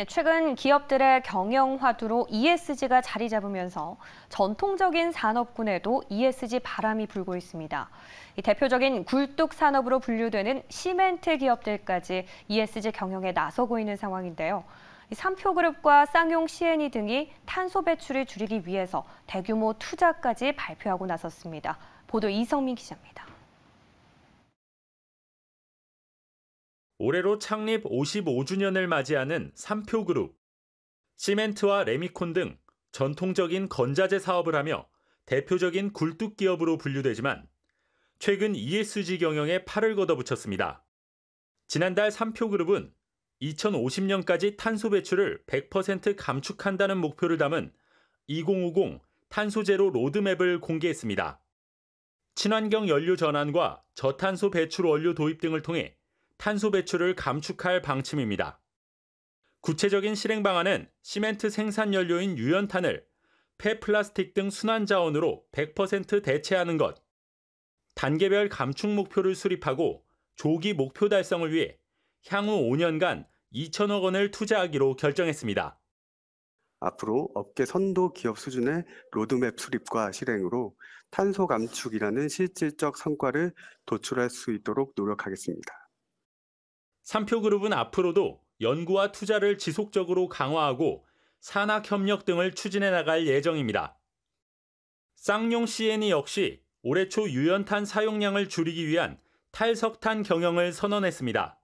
네, 최근 기업들의 경영 화두로 ESG가 자리 잡으면서 전통적인 산업군에도 ESG 바람이 불고 있습니다. 대표적인 굴뚝 산업으로 분류되는 시멘트 기업들까지 ESG 경영에 나서고 있는 상황인데요. 삼표그룹과 쌍용 CNE 등이 탄소 배출을 줄이기 위해서 대규모 투자까지 발표하고 나섰습니다. 보도 이성민 기자입니다. 올해로 창립 55주년을 맞이하는 삼표그룹, 시멘트와 레미콘 등 전통적인 건자재 사업을 하며 대표적인 굴뚝 기업으로 분류되지만 최근 ESG 경영에 팔을 걷어붙였습니다. 지난달 삼표그룹은 2050년까지 탄소 배출을 100% 감축한다는 목표를 담은 2050 탄소제로 로드맵을 공개했습니다. 친환경 연료 전환과 저탄소 배출 원료 도입 등을 통해 탄소 배출을 감축할 방침입니다. 구체적인 실행 방안은 시멘트 생산 연료인 유연탄을 폐플라스틱 등 순환 자원으로 100% 대체하는 것, 단계별 감축 목표를 수립하고 조기 목표 달성을 위해 향후 5년간 2천억 원을 투자하기로 결정했습니다. 앞으로 업계 선도 기업 수준의 로드맵 수립과 실행으로 탄소 감축이라는 실질적 성과를 도출할 수 있도록 노력하겠습니다. 삼표그룹은 앞으로도 연구와 투자를 지속적으로 강화하고 산학협력 등을 추진해 나갈 예정입니다. 쌍용 CN이 역시 올해 초 유연탄 사용량을 줄이기 위한 탈석탄 경영을 선언했습니다.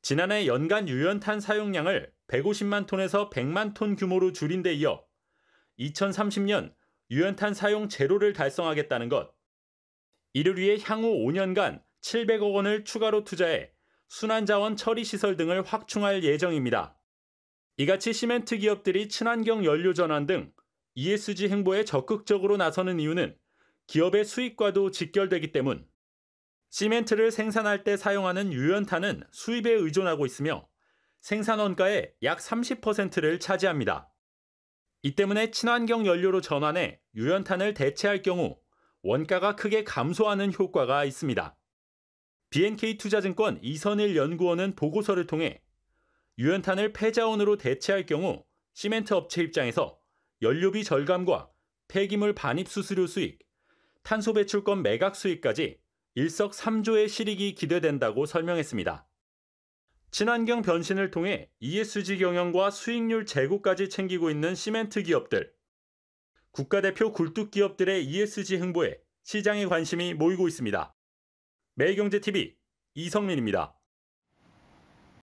지난해 연간 유연탄 사용량을 150만 톤에서 100만 톤 규모로 줄인 데 이어 2030년 유연탄 사용 제로를 달성하겠다는 것. 이를 위해 향후 5년간 700억 원을 추가로 투자해 순환자원 처리 시설 등을 확충할 예정입니다. 이같이 시멘트 기업들이 친환경 연료 전환 등 ESG 행보에 적극적으로 나서는 이유는 기업의 수익과도 직결되기 때문. 시멘트를 생산할 때 사용하는 유연탄은 수입에 의존하고 있으며 생산 원가의 약 30%를 차지합니다. 이 때문에 친환경 연료로 전환해 유연탄을 대체할 경우 원가가 크게 감소하는 효과가 있습니다. BNK 투자증권 이선일 연구원은 보고서를 통해 유연탄을 폐자원으로 대체할 경우 시멘트 업체 입장에서 연료비 절감과 폐기물 반입 수수료 수익, 탄소 배출권 매각 수익까지 일석삼조의 실익이 기대된다고 설명했습니다. 친환경 변신을 통해 ESG 경영과 수익률 제고까지 챙기고 있는 시멘트 기업들. 국가대표 굴뚝 기업들의 ESG 행보에 시장의 관심이 모이고 있습니다. 매일경제TV 이성민입니다.